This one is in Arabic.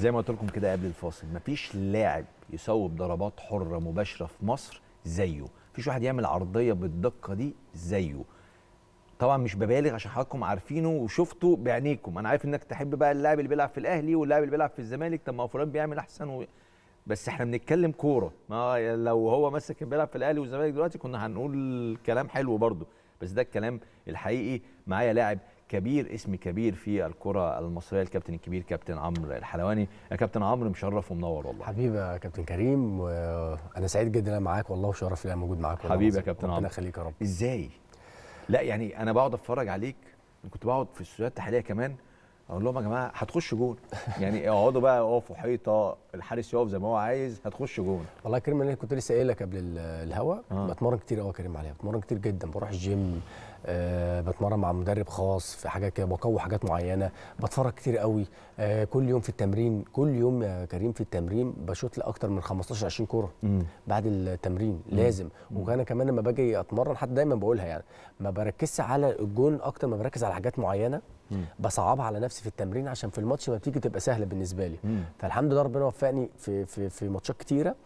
زي ما قلت لكم كده قبل الفاصل مفيش لاعب يصوب ضربات حره مباشره في مصر زيه مفيش واحد يعمل عرضيه بالدقه دي زيه طبعا مش ببالغ عشان حضراتكم عارفينه وشفته بعينيكم انا عارف انك تحب بقى اللاعب اللي بيلعب في الاهلي واللاعب اللي بيلعب في الزمالك طب ما فلان بيعمل احسن و... بس احنا بنتكلم كوره ما لو هو مثلا كان بيلعب في الاهلي والزمالك دلوقتي كنا هنقول كلام حلو برضه بس ده الكلام الحقيقي معايا لاعب كبير اسم كبير في الكره المصريه الكابتن الكبير كابتن عمرو الحلواني يا كابتن عمرو مشرف ومنور والله حبيبي يا كابتن كريم وانا سعيد جدا انا معاك والله وشرف لي موجود معاك حبيبي يا كابتن عمرو ربنا يخليك يا رب ازاي لا يعني انا بقعد اتفرج عليك كنت بقعد في الاستوديوهات التحليليه كمان اقول لهم يا جماعه هتخش جون يعني اقعدوا بقى اقفوا حيطه الحارس يقف زي ما هو عايز هتخش جون والله كريم انا كنت لسه قايل لك قبل الهوا آه. بتمرن كتير قوي كريم عليها بتمرن كتير جدا بروح الجيم أه بتمرن مع مدرب خاص في حاجات كده بقوي حاجات معينه بتفرج كتير قوي أه كل يوم في التمرين كل يوم يا كريم في التمرين بشوط لاكتر من 15 20 كوره بعد التمرين مم. لازم وانا كمان لما باجي اتمرن حتى دايما بقولها يعني ما بركزش على الجون اكتر ما بركز على حاجات معينه بصعبها على نفسي في التمرين عشان في الماتش ما بتيجي تبقى سهله بالنسبه لي مم. فالحمد لله ربنا وفقني في في في ماتشات كتيره